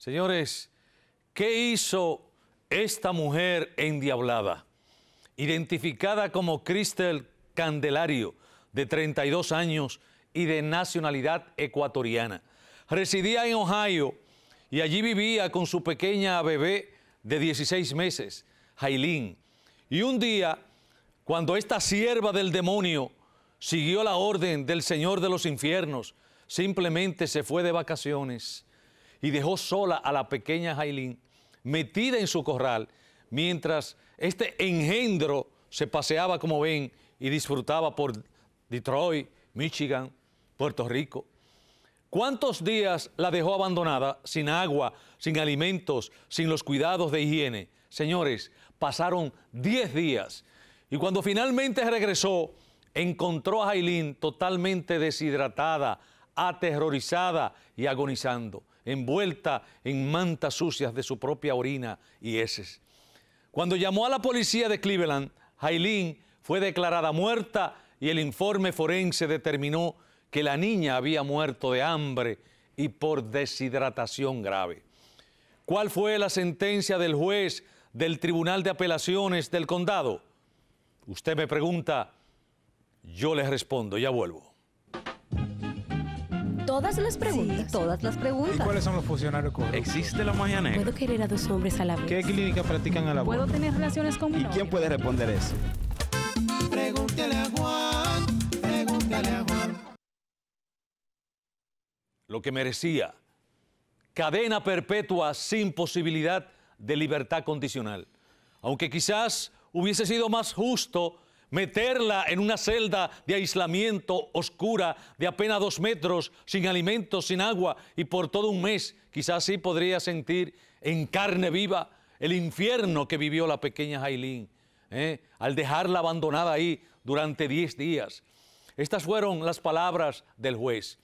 Señores, ¿qué hizo esta mujer endiablada, identificada como Cristel Candelario, de 32 años y de nacionalidad ecuatoriana? Residía en Ohio y allí vivía con su pequeña bebé de 16 meses, Jailín. Y un día, cuando esta sierva del demonio siguió la orden del Señor de los infiernos, simplemente se fue de vacaciones y dejó sola a la pequeña Jailín metida en su corral, mientras este engendro se paseaba, como ven, y disfrutaba por Detroit, Michigan, Puerto Rico. ¿Cuántos días la dejó abandonada, sin agua, sin alimentos, sin los cuidados de higiene? Señores, pasaron 10 días. Y cuando finalmente regresó, encontró a Jailín totalmente deshidratada, aterrorizada y agonizando envuelta en mantas sucias de su propia orina y heces. Cuando llamó a la policía de Cleveland, Jailin fue declarada muerta y el informe forense determinó que la niña había muerto de hambre y por deshidratación grave. ¿Cuál fue la sentencia del juez del Tribunal de Apelaciones del Condado? Usted me pregunta, yo les respondo, ya vuelvo todas las preguntas. todas las preguntas. ¿Y cuáles son los funcionarios ¿Existe la magia ¿Puedo querer dos hombres a ¿Qué clínica practican a la ¿Puedo tener relaciones con ¿Y quién puede responder eso? Pregúntale a Juan, pregúntale a Juan. Lo que merecía, cadena perpetua sin posibilidad de libertad condicional. Aunque quizás hubiese sido más justo meterla en una celda de aislamiento oscura de apenas dos metros, sin alimentos, sin agua y por todo un mes. Quizás sí podría sentir en carne viva el infierno que vivió la pequeña Jailín ¿eh? al dejarla abandonada ahí durante diez días. Estas fueron las palabras del juez.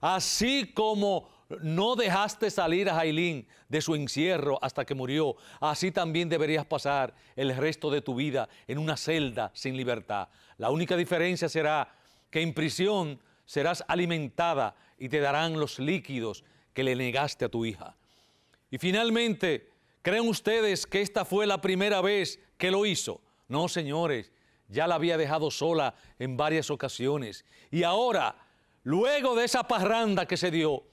Así como no dejaste salir a Jailín de su encierro hasta que murió. Así también deberías pasar el resto de tu vida en una celda sin libertad. La única diferencia será que en prisión serás alimentada y te darán los líquidos que le negaste a tu hija. Y finalmente, ¿creen ustedes que esta fue la primera vez que lo hizo? No, señores, ya la había dejado sola en varias ocasiones. Y ahora, luego de esa parranda que se dio,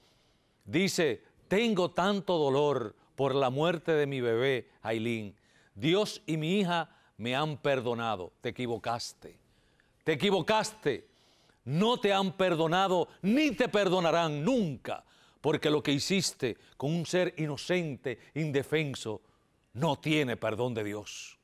Dice, tengo tanto dolor por la muerte de mi bebé, Aileen. Dios y mi hija me han perdonado. Te equivocaste. Te equivocaste. No te han perdonado ni te perdonarán nunca, porque lo que hiciste con un ser inocente, indefenso, no tiene perdón de Dios.